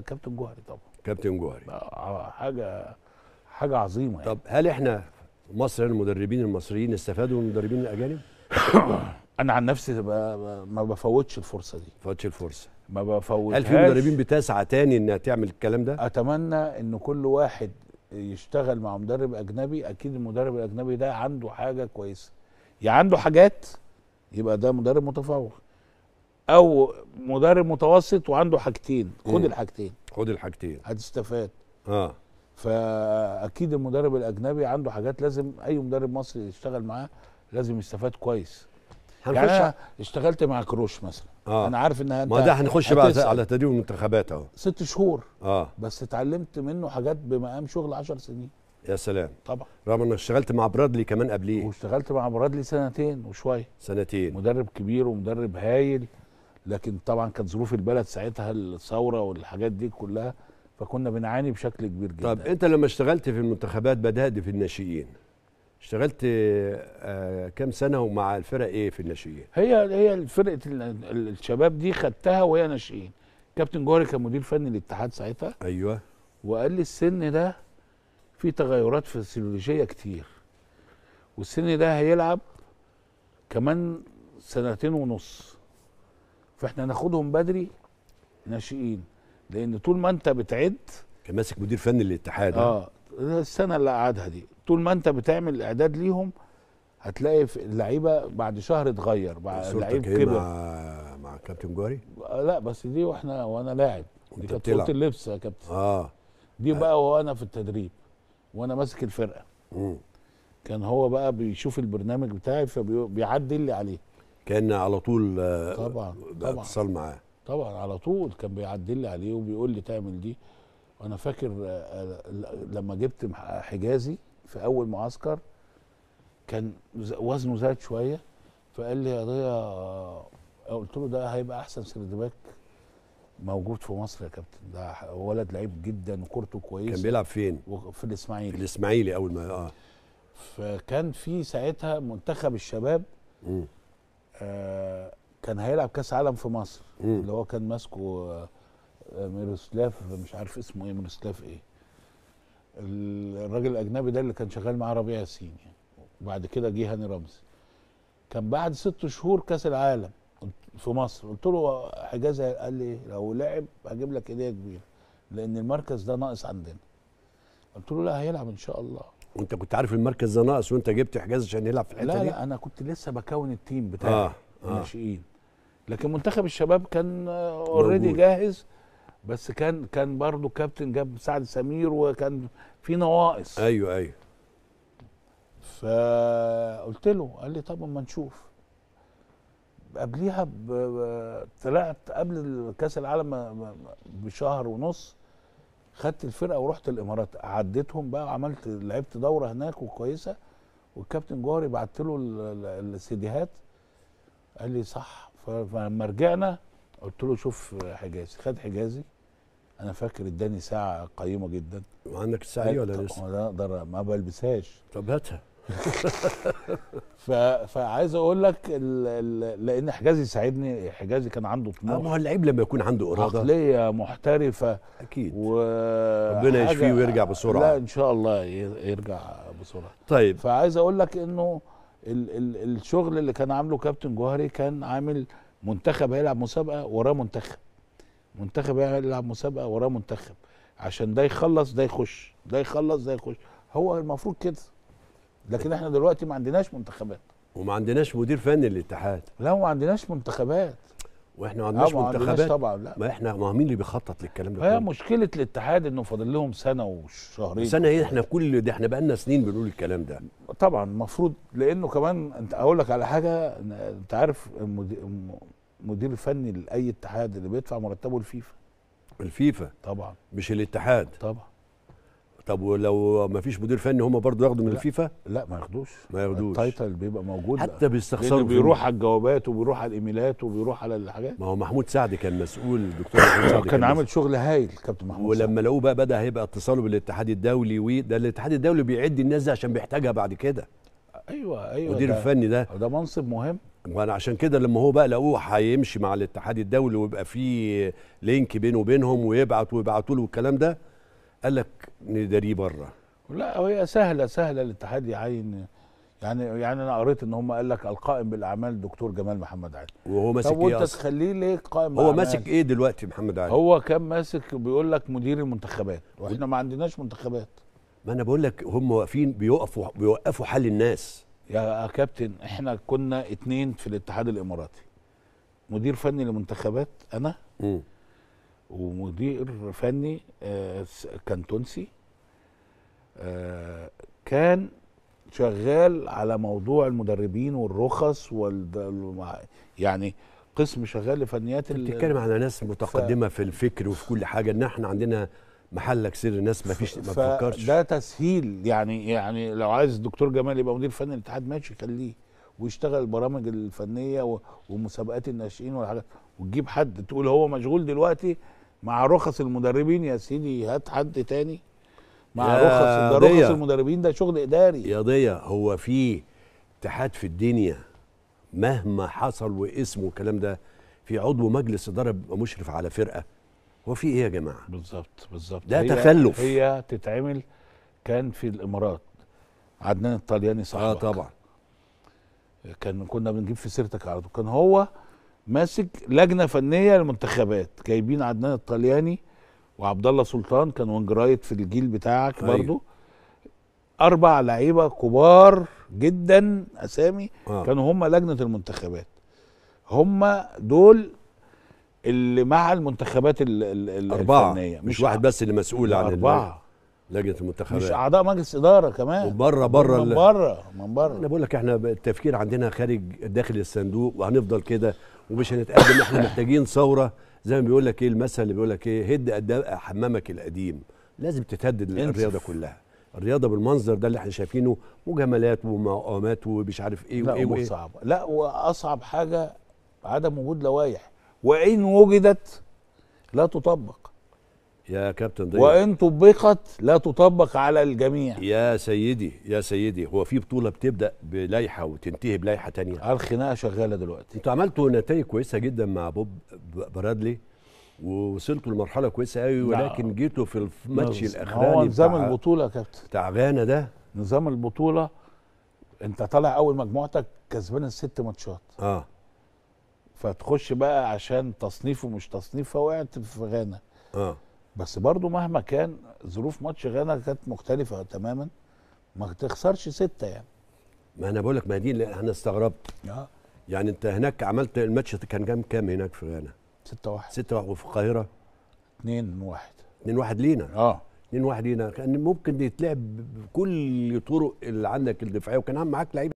كابتن جوهري طبعا كابتن جوهري آه، آه، حاجه حاجه عظيمه يعني. طب هل احنا مصر المدربين المصريين استفادوا من المدربين الاجانب؟ انا عن نفسي ما بفوتش الفرصه دي ما بفوتش الفرصه ما بفوتش هل في مدربين بتسعى تاني انها تعمل الكلام ده؟ اتمنى ان كل واحد يشتغل مع مدرب اجنبي اكيد المدرب الاجنبي ده عنده حاجه كويسه يا يعني عنده حاجات يبقى ده مدرب متفوق او مدرب متوسط وعنده حاجتين خد الحاجتين خد الحاجتين هتستفاد اه فاكيد المدرب الاجنبي عنده حاجات لازم اي مدرب مصري يشتغل معاه لازم يستفاد كويس يعني اشتغلت مع كروش مثلا آه. انا عارف ان انت ما ده هنخش بقى على تدريب المنتخبات اهو ست شهور اه بس اتعلمت منه حاجات بمقام شغل 10 سنين يا سلام طبعا رغم انك اشتغلت مع برادلي كمان قبليه واشتغلت مع برادلي سنتين وشويه سنتين مدرب كبير ومدرب هايل لكن طبعا كانت ظروف البلد ساعتها الثوره والحاجات دي كلها فكنا بنعاني بشكل كبير جدا طب انت لما اشتغلت في المنتخبات بدات في الناشئين اشتغلت آه كام سنه ومع الفرق ايه في الناشئين هي هي فرقه الشباب دي خدتها وهي ناشئين كابتن جوهري كان مدير فني للاتحاد ساعتها ايوه وقال لي السن ده في تغيرات فسيولوجيه كتير والسن ده هيلعب كمان سنتين ونص فاحنا ناخدهم بدري ناشئين لان طول ما انت بتعد كان ماسك مدير فني للاتحاد اه السنه اللي قعدها دي طول ما انت بتعمل اعداد ليهم هتلاقي اللعيبه بعد شهر اتغير بعد لعيب كبر مع, مع كابتن جواري آه، لا بس دي واحنا وانا لاعب دي كانت صوره اللبس يا كابتن اه دي آه. بقى آه. وانا في التدريب وانا ماسك الفرقه مم. كان هو بقى بيشوف البرنامج بتاعي فبيعدل لي عليه كان على طول آه، طبعا اتصل اتصال معاه طبعا على طول كان بيعدي لي عليه وبيقول لي تعمل دي وانا فاكر آه، لما جبت حجازي في اول معسكر كان وزنه زاد شويه فقال لي يا ضياء آه، قلت له ده هيبقى احسن سيرد باك موجود في مصر يا كابتن ده ولد لعيب جدا وكورته كويسه كان بيلعب فين؟ في الاسماعيلي في الاسماعيلي اول ما اه فكان في ساعتها منتخب الشباب م. آه، كان هيلعب كاس عالم في مصر مم. اللي هو كان ماسكه آه، آه، ميروسلاف مش عارف اسمه ايه ميروسلاف ايه الراجل الاجنبي ده اللي كان شغال معاه ربيع ياسين يعني وبعد كده جه هاني رمزي كان بعد ست شهور كاس العالم في مصر قلت له حجازي قال لي لو لعب هجيب لك هديه كبيره لان المركز ده ناقص عندنا قلت له لا هيلعب ان شاء الله وانت كنت عارف المركز ده ناقص وانت جبت حجاز عشان يلعب في الحته لا دي لا انا كنت لسه بكون التيم آه، بتاعي آه. الناشئين آه. لكن منتخب الشباب كان اوريدي جاهز بس كان كان برضه كابتن جاب سعد سمير وكان في نواقص ايوه ايوه فقلت له قال لي طب ما نشوف قبليها طلعت قبل كاس العالم بشهر ونص خدت الفرقه ورحت الامارات عديتهم بقى وعملت لعبت دوره هناك وكويسه والكابتن جوهري بعت له السيديهات قال لي صح فلما رجعنا قلت له شوف حجازي خد حجازي انا فاكر اداني ساعه قيمه جدا وعندك الساعه إيه ولا لسه؟ لا اقدر ما بلبسهاش طب هاتها ف... فعايز اقول لك ال... لان حجازي ساعدني حجازي كان عنده طموح آه، ما هو اللعيب لما يكون عنده اراده عقليه محترفه اكيد و... ربنا يشفيه ويرجع بسرعه لا ان شاء الله يرجع بسرعه طيب فعايز اقول لك انه ال... ال... الشغل اللي كان عامله كابتن جوهري كان عامل منتخب هيلعب مسابقه وراه منتخب منتخب هيلعب مسابقه وراه منتخب عشان ده يخلص ده يخش ده يخلص ده يخش هو المفروض كده لكن احنا دلوقتي ما عندناش منتخبات وما عندناش مدير فني للاتحاد لا وما عندناش منتخبات واحنا ما عندناش منتخبات طبعا لا ما احنا ما مين اللي بيخطط للكلام ده هي مشكله الاتحاد انه فاضل لهم سنه وشهرين سنه ايه احنا كل ده احنا بقالنا سنين بنقول الكلام ده طبعا المفروض لانه كمان انت اقول لك على حاجه انت عارف المدير الفني لاي اتحاد اللي بيدفع مرتبه الفيفا الفيفا طبعا مش الاتحاد طبعا طب ولو ما فيش مدير فني هم برضه ياخدوا من لا الفيفا لا ما ياخدوش ما ياخدوش التايتل بيبقى موجود حتى بيستخسروا بيروح على الجوابات وبيروح على الايميلات وبيروح على الحاجات ما هو محمود سعد كان مسؤول دكتور محمود سعد كان, عامل شغل هايل كابتن محمود ولما لقوه بقى بدا هيبقى اتصاله بالاتحاد الدولي وده الاتحاد الدولي بيعد الناس دي عشان بيحتاجها بعد كده ايوه ايوه مدير الفني ده ده منصب مهم وانا عشان كده لما هو بقى لقوه هيمشي مع الاتحاد الدولي ويبقى في لينك بينه وبينهم ويبعت ويبعتوا له الكلام ده قال لك نداريه بره لا هي سهله سهله الاتحاد يعين يعني يعني انا قريت ان هم قال لك القائم بالاعمال دكتور جمال محمد علي وهو ماسك ايه وانت تخليه ليه قائم هو ماسك ايه دلوقتي محمد علي هو كان ماسك بيقول لك مدير المنتخبات واحنا ما عندناش منتخبات ما انا بقول لك هم واقفين بيوقفوا بيوقفوا حل الناس يا كابتن احنا كنا اتنين في الاتحاد الاماراتي مدير فني للمنتخبات انا م. ومدير فني آه، كان تونسي آه، كان شغال على موضوع المدربين والرخص وال يعني قسم شغال لفنيات انت بتتكلم على ناس متقدمه ف... في الفكر وفي كل حاجه ان احنا عندنا محلك سر الناس ما فيش ما بتفكرش ده تسهيل يعني يعني لو عايز الدكتور جمال يبقى مدير فني الاتحاد ماشي خليه ويشتغل البرامج الفنيه ومسابقات الناشئين والحاجات وتجيب حد تقول هو مشغول دلوقتي مع رخص المدربين يا سيدي هات حد تاني مع رخص ده رخص المدربين ده شغل اداري يا ضيا هو في اتحاد في الدنيا مهما حصل واسمه والكلام ده في عضو مجلس اداره مشرف على فرقه هو في ايه يا جماعه بالظبط بالظبط ده هي تخلف هي تتعمل كان في الامارات عدنان الطلياني صاحبك اه طبعا كان كنا بنجيب في سيرتك على طول كان هو ماسك لجنه فنيه للمنتخبات جايبين عدنان الطلياني وعبد الله سلطان كان وانج رايت في الجيل بتاعك أيوه. برضو اربع لعيبه كبار جدا اسامي آه. كانوا هم لجنه المنتخبات هم دول اللي مع المنتخبات ال ال أربعة. الفنيه مش, مش واحد بس اللي مسؤول عن أربعة. لجنه المنتخبات مش اعضاء مجلس اداره كمان بره بره من بره من بره انا بقول لك احنا التفكير عندنا خارج داخل الصندوق وهنفضل كده ومش هنتقدم احنا محتاجين ثوره زي ما بيقول لك ايه المثل اللي بيقول لك ايه هد حمامك القديم لازم تتهدد الرياضه كلها الرياضه بالمنظر ده اللي احنا شايفينه مجاملات ومقامات ومش عارف ايه وايه وايه صعبه لا واصعب حاجه عدم وجود لوائح وان وجدت لا تطبق يا كابتن ضياء وان طبقت لا تطبق على الجميع يا سيدي يا سيدي هو في بطوله بتبدا بلايحه وتنتهي بلايحه تانية الخناقه شغاله دلوقتي انتوا عملتوا نتائج كويسه جدا مع بوب برادلي ووصلتوا لمرحله كويسه قوي ولكن جيتوا في الماتش الاخراني هو نظام البطوله يا كابتن بتاع غانا ده نظام البطوله انت طالع اول مجموعتك كسبان الست ماتشات اه فتخش بقى عشان تصنيف ومش تصنيف فوقعت في غانا اه بس برضو مهما كان ظروف ماتش غانا كانت مختلفه تماما ما تخسرش سته يعني ما انا بقول لك ما دي اللي انا استغربت آه. يعني انت هناك عملت الماتش كان كام كام هناك في غانا 6 1 6 1 وفي القاهره 2 1 2 1 لينا اه 2 1 لينا كان ممكن يتلعب بكل طرق اللي عندك الدفاعيه وكان معاك لعيبه